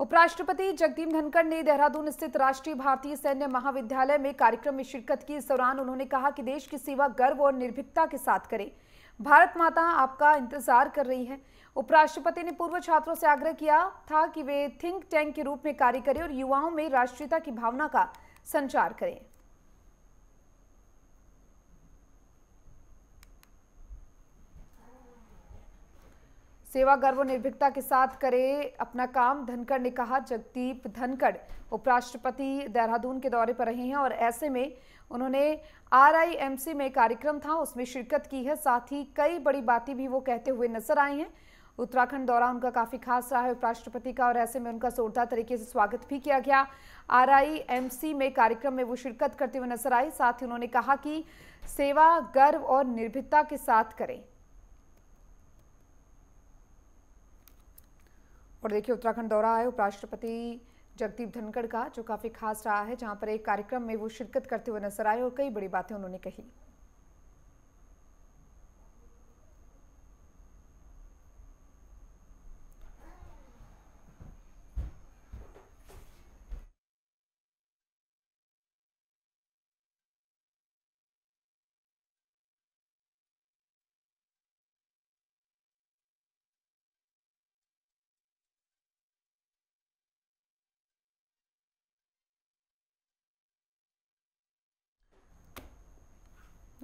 उपराष्ट्रपति जगदीप धनखड़ ने देहरादून स्थित राष्ट्रीय भारतीय सैन्य महाविद्यालय में कार्यक्रम में शिरकत की इस दौरान उन्होंने कहा कि देश की सेवा गर्व और निर्भीकता के साथ करें भारत माता आपका इंतजार कर रही है उपराष्ट्रपति ने पूर्व छात्रों से आग्रह किया था कि वे थिंक टैंक के रूप में कार्य करें और युवाओं में राष्ट्रीयता की भावना का संचार करें सेवा गर्व और निर्भीकता के साथ करे अपना काम धनखड़ ने कहा जगदीप धनखड़ उपराष्ट्रपति देहरादून के दौरे पर रहे हैं और ऐसे में उन्होंने आरआईएमसी में कार्यक्रम था उसमें शिरकत की है साथ ही कई बड़ी बातें भी वो कहते हुए नजर आई हैं उत्तराखंड दौरा उनका काफ़ी खास रहा है उपराष्ट्रपति का और ऐसे में उनका जोरदार तरीके से स्वागत भी किया गया आर में कार्यक्रम में वो शिरकत करते हुए नजर आए साथ ही उन्होंने कहा कि सेवा गर्व और निर्भीकता के साथ करें और देखिए उत्तराखंड दौरा है उपराष्ट्रपति जगदीप धनखड़ का जो काफ़ी खास रहा है जहाँ पर एक कार्यक्रम में वो शिरकत करते हुए नजर आए और कई बड़ी बातें उन्होंने कही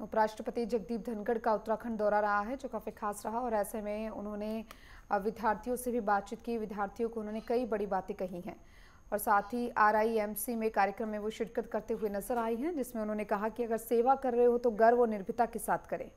उपराष्ट्रपति जगदीप धनखड़ का उत्तराखंड दौरा रहा है जो काफ़ी खास रहा और ऐसे में उन्होंने विद्यार्थियों से भी बातचीत की विद्यार्थियों को उन्होंने कई बड़ी बातें कही हैं और साथ ही आरआईएमसी में कार्यक्रम में वो शिरकत करते हुए नजर आई हैं जिसमें उन्होंने कहा कि अगर सेवा कर रहे हो तो गर्व और निर्भिता के साथ करें